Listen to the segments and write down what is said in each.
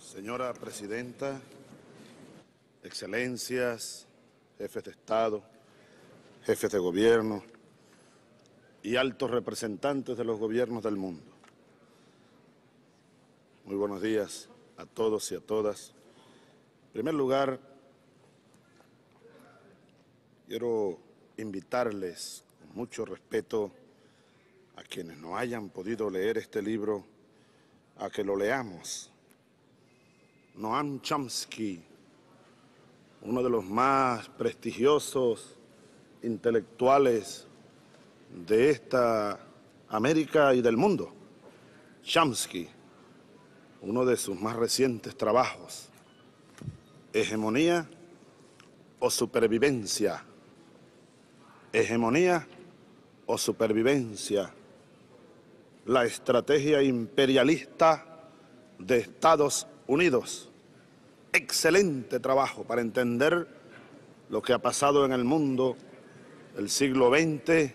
Señora Presidenta, Excelencias, jefes de Estado, jefes de gobierno y altos representantes de los gobiernos del mundo. Muy buenos días a todos y a todas. En primer lugar, quiero invitarles con mucho respeto a quienes no hayan podido leer este libro a que lo leamos. Noam Chomsky, uno de los más prestigiosos intelectuales de esta América y del mundo, Chomsky uno de sus más recientes trabajos, Hegemonía o Supervivencia. Hegemonía o Supervivencia. La estrategia imperialista de Estados Unidos. Excelente trabajo para entender lo que ha pasado en el mundo el siglo XX,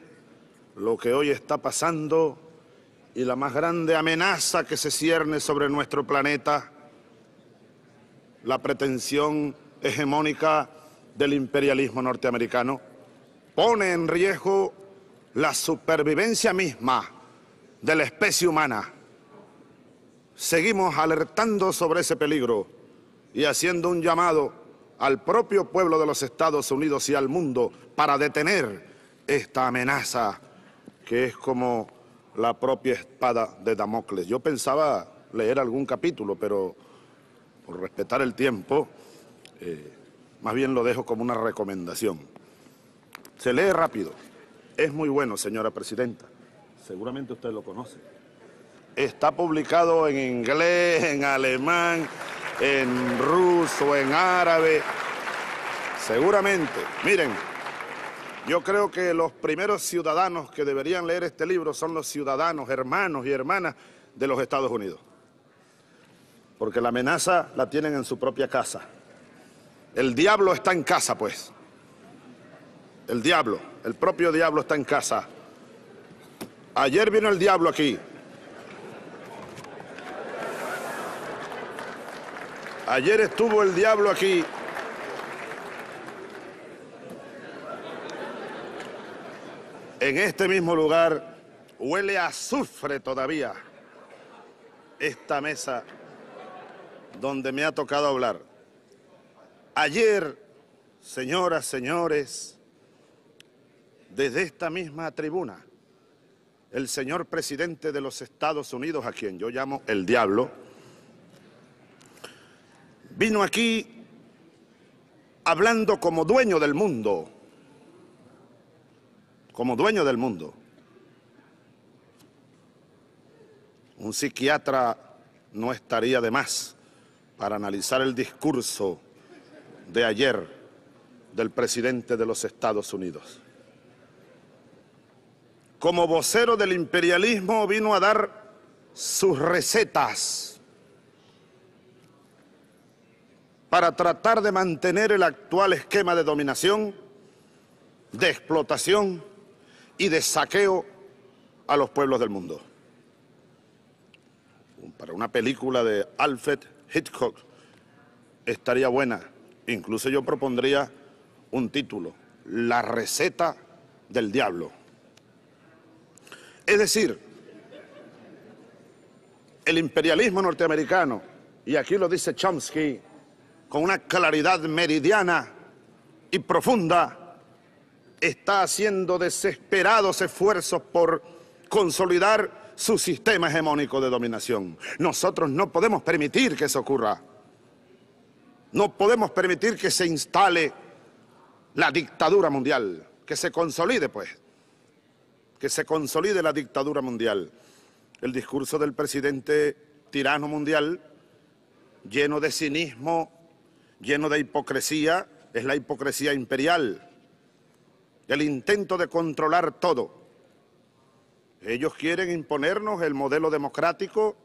lo que hoy está pasando y la más grande amenaza que se cierne sobre nuestro planeta, la pretensión hegemónica del imperialismo norteamericano, pone en riesgo la supervivencia misma de la especie humana. Seguimos alertando sobre ese peligro y haciendo un llamado al propio pueblo de los Estados Unidos y al mundo para detener esta amenaza que es como la propia espada de Damocles. Yo pensaba leer algún capítulo, pero por respetar el tiempo, eh, más bien lo dejo como una recomendación. Se lee rápido. Es muy bueno, señora presidenta. Seguramente usted lo conoce. Está publicado en inglés, en alemán, en ruso, en árabe. Seguramente. Miren, yo creo que los primeros ciudadanos que deberían leer este libro son los ciudadanos, hermanos y hermanas de los Estados Unidos. Porque la amenaza la tienen en su propia casa. El diablo está en casa, pues. El diablo, el propio diablo está en casa. Ayer vino el diablo aquí. Ayer estuvo el diablo aquí en este mismo lugar huele a azufre todavía esta mesa donde me ha tocado hablar. Ayer, señoras, señores, desde esta misma tribuna, el señor presidente de los Estados Unidos, a quien yo llamo el diablo, vino aquí hablando como dueño del mundo, como dueño del mundo. Un psiquiatra no estaría de más para analizar el discurso de ayer del presidente de los Estados Unidos. Como vocero del imperialismo vino a dar sus recetas para tratar de mantener el actual esquema de dominación, de explotación y de saqueo a los pueblos del mundo. Para una película de Alfred Hitchcock estaría buena. Incluso yo propondría un título, La receta del diablo. Es decir, el imperialismo norteamericano, y aquí lo dice Chomsky con una claridad meridiana y profunda, está haciendo desesperados esfuerzos por consolidar su sistema hegemónico de dominación. Nosotros no podemos permitir que eso ocurra. No podemos permitir que se instale la dictadura mundial, que se consolide, pues, que se consolide la dictadura mundial. El discurso del presidente tirano mundial, lleno de cinismo, lleno de hipocresía, es la hipocresía imperial del intento de controlar todo. Ellos quieren imponernos el modelo democrático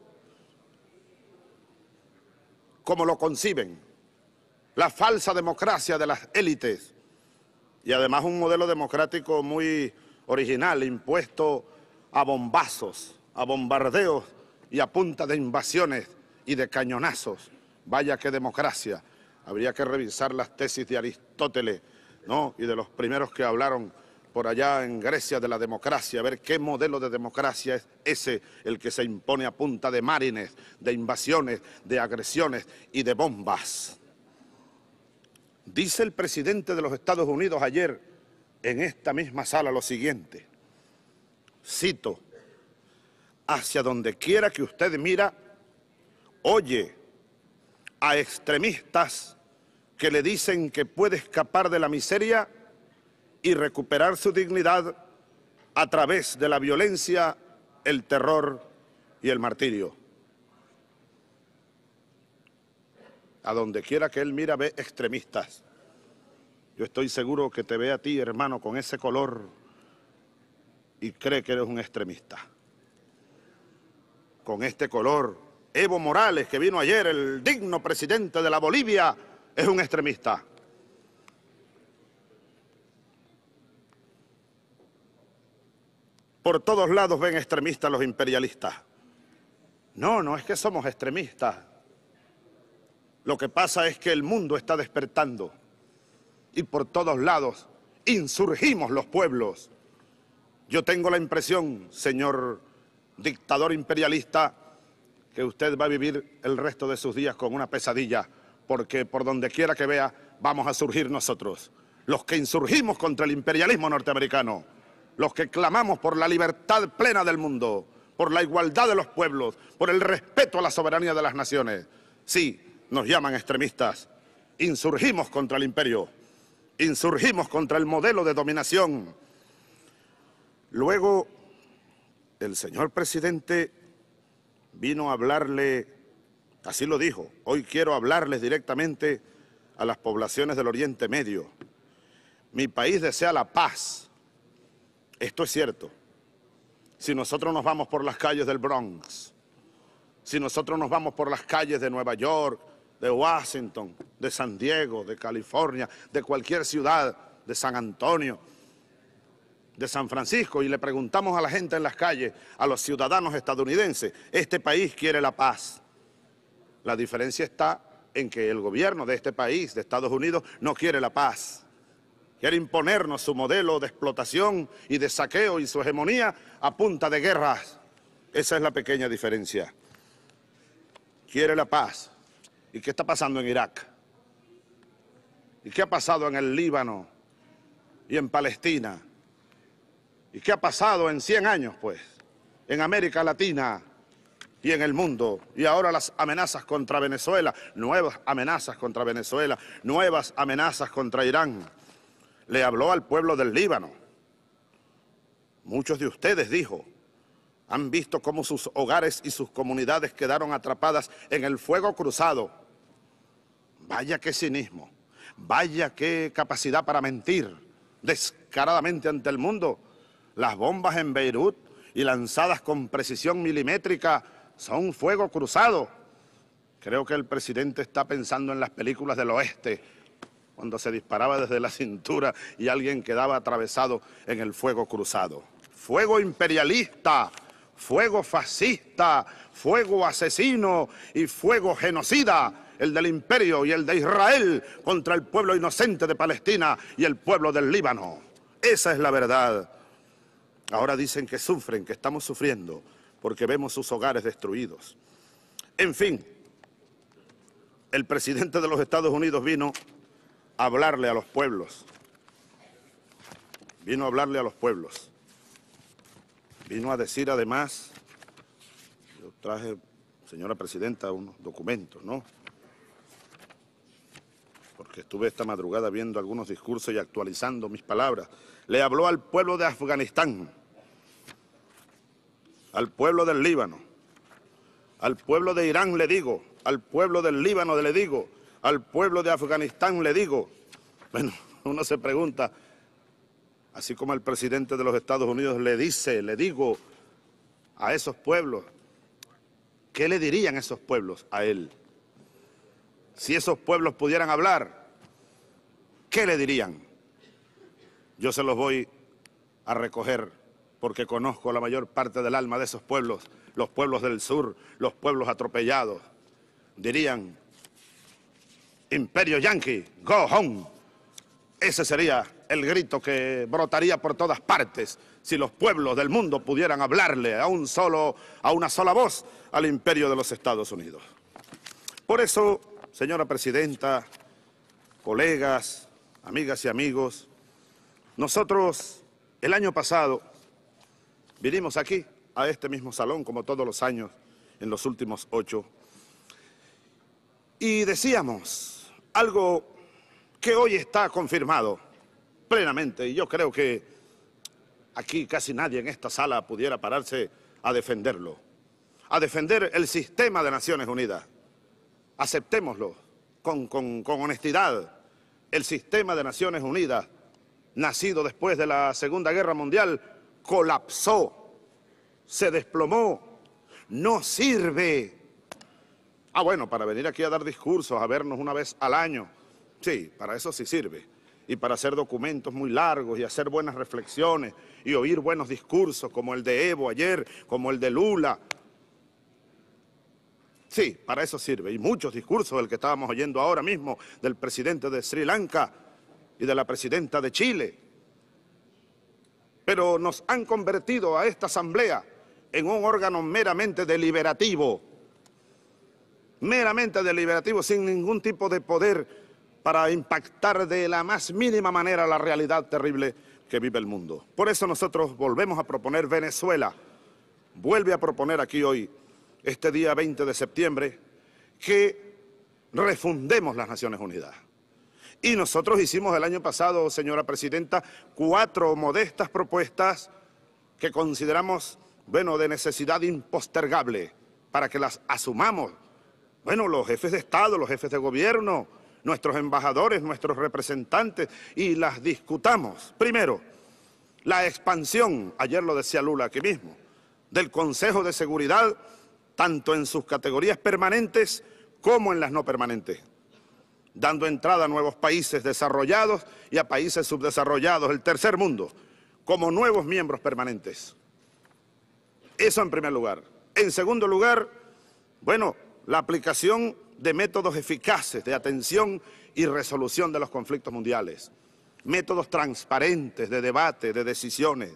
como lo conciben, la falsa democracia de las élites y además un modelo democrático muy original, impuesto a bombazos, a bombardeos y a punta de invasiones y de cañonazos. Vaya que democracia. Habría que revisar las tesis de Aristóteles y de los primeros que hablaron por allá en Grecia de la democracia, a ver qué modelo de democracia es ese el que se impone a punta de marines, de invasiones, de agresiones y de bombas. Dice el presidente de los Estados Unidos ayer en esta misma sala lo siguiente, cito, hacia donde quiera que usted mira, oye a extremistas que le dicen que puede escapar de la miseria y recuperar su dignidad a través de la violencia, el terror y el martirio. A donde quiera que él mira ve extremistas. Yo estoy seguro que te ve a ti, hermano, con ese color y cree que eres un extremista. Con este color, Evo Morales, que vino ayer, el digno presidente de la Bolivia, es un extremista. Por todos lados ven extremistas los imperialistas. No, no es que somos extremistas. Lo que pasa es que el mundo está despertando y por todos lados insurgimos los pueblos. Yo tengo la impresión, señor dictador imperialista, que usted va a vivir el resto de sus días con una pesadilla porque por donde quiera que vea vamos a surgir nosotros, los que insurgimos contra el imperialismo norteamericano, los que clamamos por la libertad plena del mundo, por la igualdad de los pueblos, por el respeto a la soberanía de las naciones. Sí, nos llaman extremistas, insurgimos contra el imperio, insurgimos contra el modelo de dominación. Luego, el señor presidente vino a hablarle Así lo dijo. Hoy quiero hablarles directamente a las poblaciones del Oriente Medio. Mi país desea la paz. Esto es cierto. Si nosotros nos vamos por las calles del Bronx, si nosotros nos vamos por las calles de Nueva York, de Washington, de San Diego, de California, de cualquier ciudad, de San Antonio, de San Francisco, y le preguntamos a la gente en las calles, a los ciudadanos estadounidenses, este país quiere la paz. La diferencia está en que el gobierno de este país, de Estados Unidos, no quiere la paz. Quiere imponernos su modelo de explotación y de saqueo y su hegemonía a punta de guerras. Esa es la pequeña diferencia. Quiere la paz. ¿Y qué está pasando en Irak? ¿Y qué ha pasado en el Líbano y en Palestina? ¿Y qué ha pasado en 100 años, pues? En América Latina, y en el mundo. Y ahora las amenazas contra Venezuela, nuevas amenazas contra Venezuela, nuevas amenazas contra Irán. Le habló al pueblo del Líbano. Muchos de ustedes, dijo, han visto cómo sus hogares y sus comunidades quedaron atrapadas en el fuego cruzado. Vaya qué cinismo, vaya qué capacidad para mentir descaradamente ante el mundo. Las bombas en Beirut y lanzadas con precisión milimétrica son fuego cruzado. Creo que el presidente está pensando en las películas del oeste, cuando se disparaba desde la cintura y alguien quedaba atravesado en el fuego cruzado. Fuego imperialista, fuego fascista, fuego asesino y fuego genocida, el del imperio y el de Israel contra el pueblo inocente de Palestina y el pueblo del Líbano. Esa es la verdad. Ahora dicen que sufren, que estamos sufriendo porque vemos sus hogares destruidos. En fin, el presidente de los Estados Unidos vino a hablarle a los pueblos. Vino a hablarle a los pueblos. Vino a decir además, yo traje, señora presidenta, unos documentos, ¿no? Porque estuve esta madrugada viendo algunos discursos y actualizando mis palabras. Le habló al pueblo de Afganistán al pueblo del Líbano, al pueblo de Irán le digo, al pueblo del Líbano le digo, al pueblo de Afganistán le digo. Bueno, uno se pregunta, así como el presidente de los Estados Unidos le dice, le digo a esos pueblos, ¿qué le dirían esos pueblos a él? Si esos pueblos pudieran hablar, ¿qué le dirían? Yo se los voy a recoger porque conozco la mayor parte del alma de esos pueblos, los pueblos del sur, los pueblos atropellados. Dirían, Imperio Yankee, go home. Ese sería el grito que brotaría por todas partes si los pueblos del mundo pudieran hablarle a, un solo, a una sola voz al imperio de los Estados Unidos. Por eso, señora presidenta, colegas, amigas y amigos, nosotros el año pasado Vinimos aquí, a este mismo salón, como todos los años, en los últimos ocho, y decíamos algo que hoy está confirmado plenamente, y yo creo que aquí casi nadie en esta sala pudiera pararse a defenderlo, a defender el sistema de Naciones Unidas. Aceptémoslo con, honestidad, el sistema de Naciones Unidas, nacido después de la Segunda Guerra Mundial, colapsó, se desplomó, no sirve. Ah, bueno, para venir aquí a dar discursos, a vernos una vez al año, sí, para eso sí sirve. Y para hacer documentos muy largos y hacer buenas reflexiones y oír buenos discursos como el de Evo ayer, como el de Lula. Sí, para eso sirve. Y muchos discursos el que estábamos oyendo ahora mismo del presidente de Sri Lanka y de la presidenta de Chile pero nos han convertido a esta asamblea en un órgano meramente deliberativo, meramente deliberativo, sin ningún tipo de poder para impactar de la más mínima manera la realidad terrible que vive el mundo. Por eso nosotros volvemos a proponer Venezuela, vuelve a proponer aquí hoy, este día 20 de septiembre, que refundemos las Naciones Unidas. Y nosotros hicimos el año pasado, señora presidenta, cuatro modestas propuestas que consideramos, bueno, de necesidad impostergable para que las asumamos. Bueno, los jefes de Estado, los jefes de gobierno, nuestros embajadores, nuestros representantes, y las discutamos. Primero, la expansión, ayer lo decía Lula aquí mismo, del Consejo de Seguridad, tanto en sus categorías permanentes como en las no permanentes dando entrada a nuevos países desarrollados y a países subdesarrollados, el tercer mundo, como nuevos miembros permanentes. Eso en primer lugar. En segundo lugar, bueno, la aplicación de métodos eficaces de atención y resolución de los conflictos mundiales. Métodos transparentes de debate, de decisiones.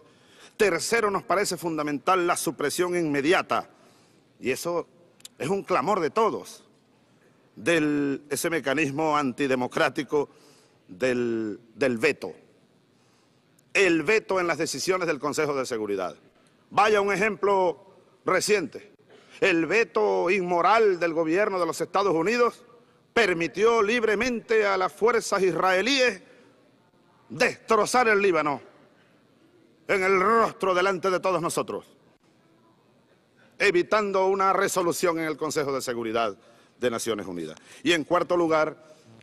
Tercero, nos parece fundamental la supresión inmediata. Y eso es un clamor de todos de ese mecanismo antidemocrático del, del veto. El veto en las decisiones del Consejo de Seguridad. Vaya un ejemplo reciente. El veto inmoral del gobierno de los Estados Unidos permitió libremente a las fuerzas israelíes destrozar el Líbano en el rostro delante de todos nosotros, evitando una resolución en el Consejo de Seguridad de Naciones Unidas. Y en cuarto lugar,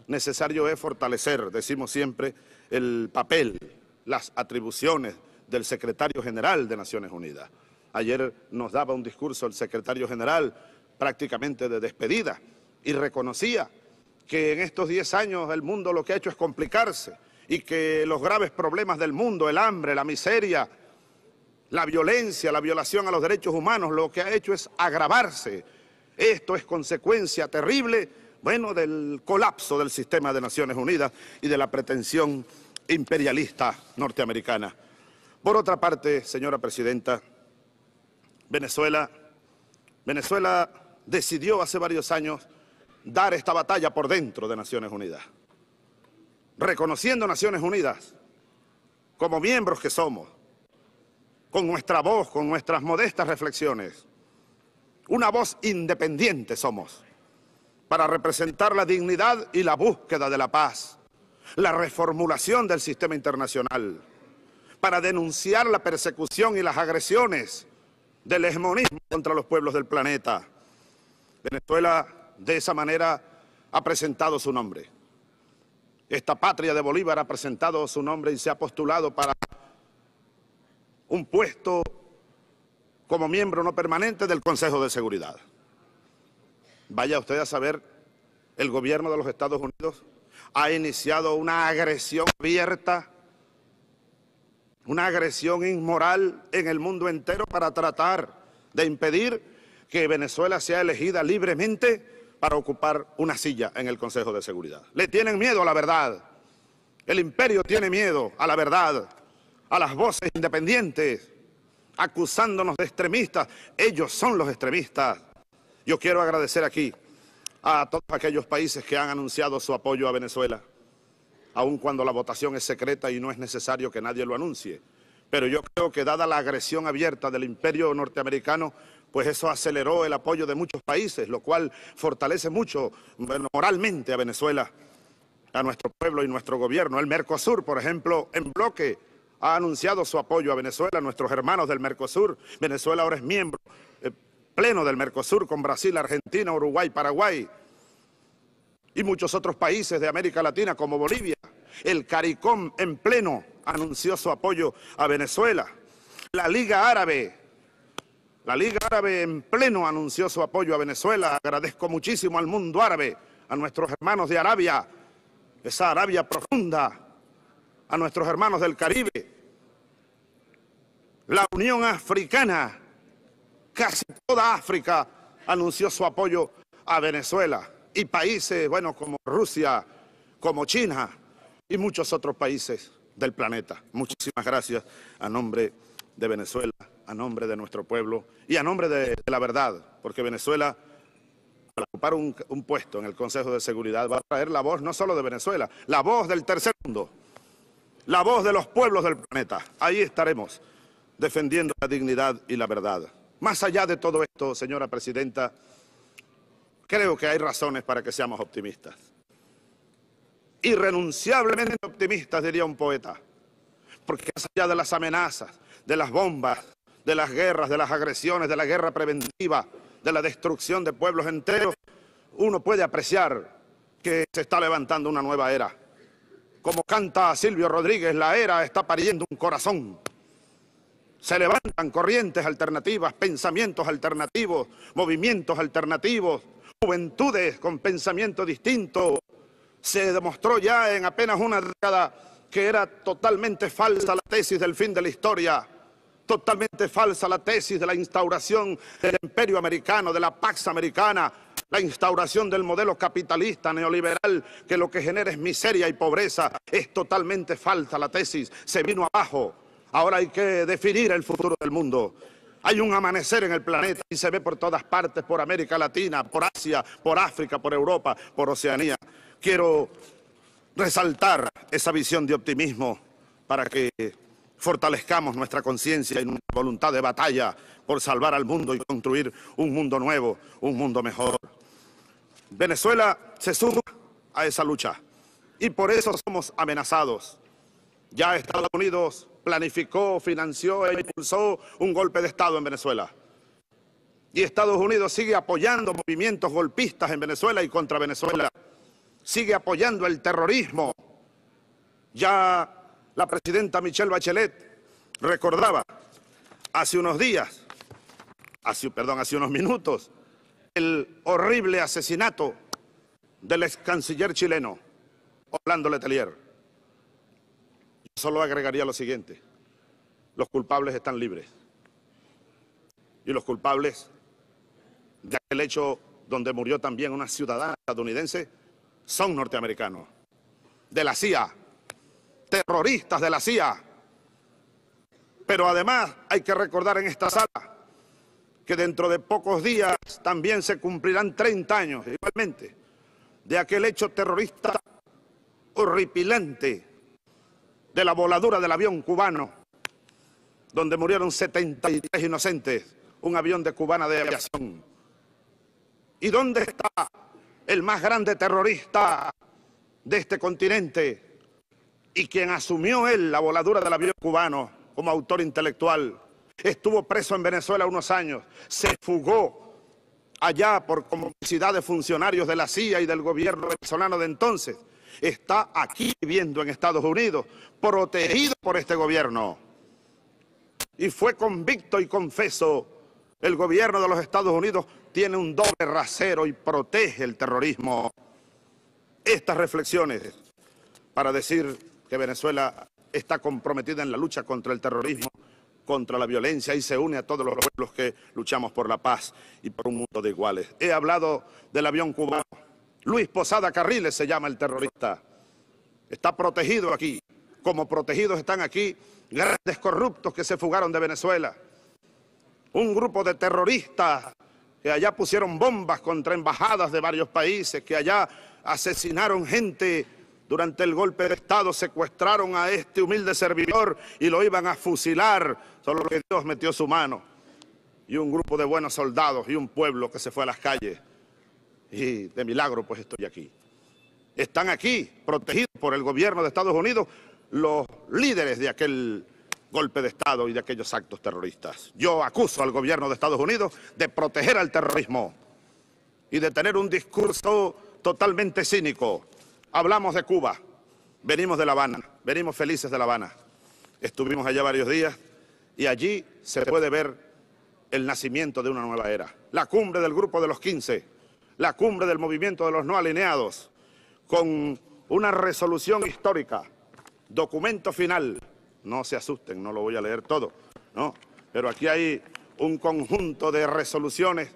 necesario es fortalecer, decimos siempre, el papel, las atribuciones del secretario general de Naciones Unidas. Ayer nos daba un discurso el secretario general prácticamente de despedida y reconocía que en estos 10 años el mundo lo que ha hecho es complicarse y que los graves problemas del mundo, el hambre, la miseria, la violencia, la violación a los derechos humanos, lo que ha hecho es agravarse esto es consecuencia terrible, bueno, del colapso del sistema de Naciones Unidas y de la pretensión imperialista norteamericana. Por otra parte, señora presidenta, Venezuela, Venezuela decidió hace varios años dar esta batalla por dentro de Naciones Unidas, reconociendo Naciones Unidas como miembros que somos, con nuestra voz, con nuestras modestas reflexiones, una voz independiente somos para representar la dignidad y la búsqueda de la paz, la reformulación del sistema internacional, para denunciar la persecución y las agresiones del hegemonismo contra los pueblos del planeta. Venezuela de esa manera ha presentado su nombre. Esta patria de Bolívar ha presentado su nombre y se ha postulado para un puesto como miembro no permanente del Consejo de Seguridad. Vaya usted a saber, el gobierno de los Estados Unidos ha iniciado una agresión abierta, una agresión inmoral en el mundo entero para tratar de impedir que Venezuela sea elegida libremente para ocupar una silla en el Consejo de Seguridad. Le tienen miedo a la verdad. El imperio tiene miedo a la verdad, a las voces independientes, acusándonos de extremistas. Ellos son los extremistas. Yo quiero agradecer aquí a todos aquellos países que han anunciado su apoyo a Venezuela, aun cuando la votación es secreta y no es necesario que nadie lo anuncie. Pero yo creo que dada la agresión abierta del imperio norteamericano, pues eso aceleró el apoyo de muchos países, lo cual fortalece mucho moralmente a Venezuela, a nuestro pueblo y nuestro gobierno. El Mercosur, por ejemplo, en bloque ha anunciado su apoyo a Venezuela, a nuestros hermanos del Mercosur. Venezuela ahora es miembro eh, pleno del Mercosur con Brasil, Argentina, Uruguay, Paraguay y muchos otros países de América Latina como Bolivia. El CARICOM en pleno anunció su apoyo a Venezuela. La Liga Árabe, la Liga Árabe en pleno anunció su apoyo a Venezuela. Agradezco muchísimo al mundo árabe, a nuestros hermanos de Arabia, esa Arabia profunda a nuestros hermanos del Caribe, la Unión Africana, casi toda África anunció su apoyo a Venezuela y países, bueno, como Rusia, como China y muchos otros países del planeta. Muchísimas gracias a nombre de Venezuela, a nombre de nuestro pueblo y a nombre de, la verdad, porque Venezuela para ocupar un puesto en el Consejo de Seguridad va a traer la voz no solo de Venezuela, la voz del tercer mundo la voz de los pueblos del planeta. Ahí estaremos defendiendo la dignidad y la verdad. Más allá de todo esto, señora presidenta, creo que hay razones para que seamos optimistas. Irrenunciablemente optimistas, diría un poeta, porque más allá de las amenazas, de las bombas, de las guerras, de las agresiones, de la guerra preventiva, de la destrucción de pueblos enteros, uno puede apreciar que se está levantando una nueva era como canta Silvio Rodríguez, la era está pariendo un corazón. Se levantan corrientes alternativas, pensamientos alternativos, movimientos alternativos, juventudes con pensamiento distinto. Se demostró ya en apenas una década que era totalmente falsa la tesis del fin de la historia, totalmente falsa la tesis de la instauración del imperio americano, de la Pax Americana, la instauración del modelo capitalista neoliberal que lo que genera es miseria y pobreza. Es totalmente falsa la tesis, se vino abajo. Ahora hay que definir el futuro del mundo. Hay un amanecer en el planeta y se ve por todas partes, por América Latina, por Asia, por África, por Europa, por Oceanía. Quiero resaltar esa visión de optimismo para que fortalezcamos nuestra conciencia y nuestra voluntad de batalla por salvar al mundo y construir un mundo nuevo, un mundo mejor. Venezuela se suma a esa lucha y por eso somos amenazados. Ya Estados Unidos planificó, financió e impulsó un golpe de Estado en Venezuela. Y Estados Unidos sigue apoyando movimientos golpistas en Venezuela y contra Venezuela. Sigue apoyando el terrorismo. Ya la presidenta Michelle Bachelet recordaba hace unos días, hace, perdón, hace unos minutos, el horrible asesinato del ex canciller chileno, Orlando Letelier. Yo solo agregaría lo siguiente, los culpables están libres. Y los culpables de aquel hecho donde murió también una ciudadana estadounidense son norteamericanos, de la CIA, terroristas de la CIA. Pero además hay que recordar en esta sala que dentro de pocos días también se cumplirán 30 años, igualmente, de aquel hecho terrorista horripilante de la voladura del avión cubano, donde murieron 73 inocentes, un avión de cubana de aviación. ¿Y dónde está el más grande terrorista de este continente y quien asumió él la voladura del avión cubano como autor intelectual? estuvo preso en Venezuela unos años, se fugó allá por complicidad de funcionarios de la CIA y del gobierno venezolano de entonces, está aquí viviendo en Estados Unidos, protegido por este gobierno. Y fue convicto y confeso, el gobierno de los Estados Unidos tiene un doble rasero y protege el terrorismo. Estas reflexiones para decir que Venezuela está comprometida en la lucha contra el terrorismo contra la violencia y se une a todos los pueblos que luchamos por la paz y por un mundo de iguales. He hablado del avión cubano. Luis Posada Carriles se llama el terrorista. Está protegido aquí, como protegidos están aquí grandes corruptos que se fugaron de Venezuela. Un grupo de terroristas que allá pusieron bombas contra embajadas de varios países, que allá asesinaron gente durante el golpe de Estado, secuestraron a este humilde servidor y lo iban a fusilar Solo que Dios metió su mano y un grupo de buenos soldados y un pueblo que se fue a las calles. Y de milagro pues estoy aquí. Están aquí protegidos por el gobierno de Estados Unidos los líderes de aquel golpe de Estado y de aquellos actos terroristas. Yo acuso al gobierno de Estados Unidos de proteger al terrorismo y de tener un discurso totalmente cínico. Hablamos de Cuba, venimos de La Habana, venimos felices de La Habana. Estuvimos allá varios días, y allí se puede ver el nacimiento de una nueva era. La cumbre del Grupo de los 15, la cumbre del movimiento de los no alineados, con una resolución histórica, documento final. No se asusten, no lo voy a leer todo, ¿no? Pero aquí hay un conjunto de resoluciones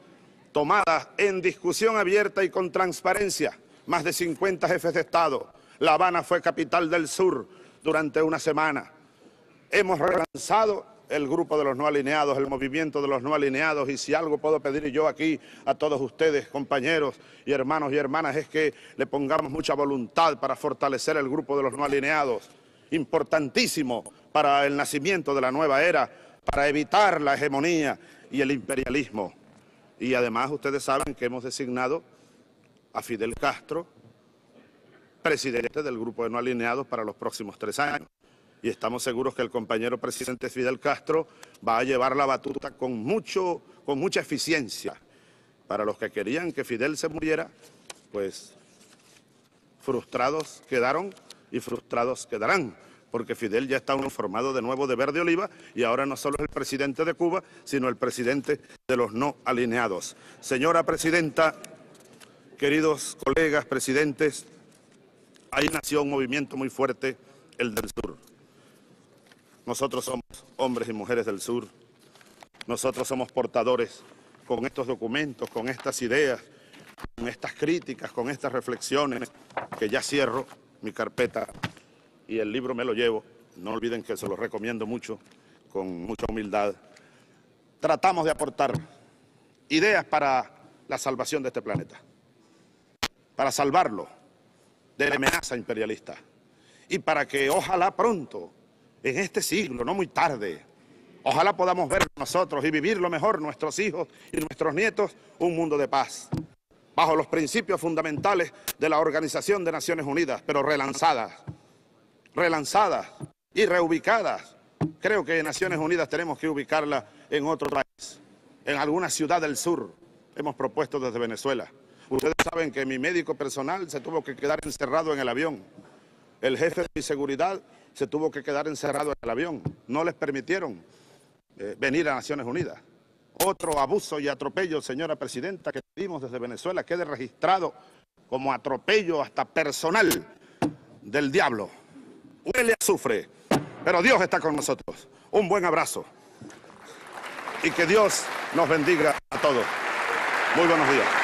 tomadas en discusión abierta y con transparencia. Más de 50 jefes de Estado. La Habana fue capital del sur durante una semana. Hemos relanzado el grupo de los no alineados, el movimiento de los no alineados y si algo puedo pedir yo aquí a todos ustedes, compañeros y hermanos y hermanas, es que le pongamos mucha voluntad para fortalecer el grupo de los no alineados, importantísimo para el nacimiento de la nueva era, para evitar la hegemonía y el imperialismo. Y además ustedes saben que hemos designado a Fidel Castro, presidente del grupo de no alineados para los próximos tres años y estamos seguros que el compañero presidente Fidel Castro va a llevar la batuta con, mucho, con mucha eficiencia. Para los que querían que Fidel se muriera, pues frustrados quedaron y frustrados quedarán, porque Fidel ya está uniformado de nuevo de verde oliva y ahora no solo es el presidente de Cuba, sino el presidente de los no alineados. Señora presidenta, queridos colegas, presidentes, ahí nació un movimiento muy fuerte, el del sur. Nosotros somos hombres y mujeres del sur. Nosotros somos portadores con estos documentos, con estas ideas, con estas críticas, con estas reflexiones, que ya cierro mi carpeta y el libro me lo llevo. No olviden que se lo recomiendo mucho, con mucha humildad. Tratamos de aportar ideas para la salvación de este planeta, para salvarlo de la amenaza imperialista y para que ojalá pronto en este siglo, no muy tarde. Ojalá podamos ver nosotros y vivir lo mejor nuestros hijos y nuestros nietos un mundo de paz, bajo los principios fundamentales de la Organización de Naciones Unidas, pero relanzadas, relanzadas y reubicadas. Creo que Naciones Unidas tenemos que ubicarla en otro país, en alguna ciudad del sur, hemos propuesto desde Venezuela. Ustedes saben que mi médico personal se tuvo que quedar encerrado en el avión. El jefe de mi seguridad se tuvo que quedar encerrado en el avión. No les permitieron eh, venir a Naciones Unidas. Otro abuso y atropello, señora presidenta, que vimos desde Venezuela, quede registrado como atropello hasta personal del diablo. Huele a sufre, pero Dios está con nosotros. Un buen abrazo y que Dios nos bendiga a todos. Muy buenos días.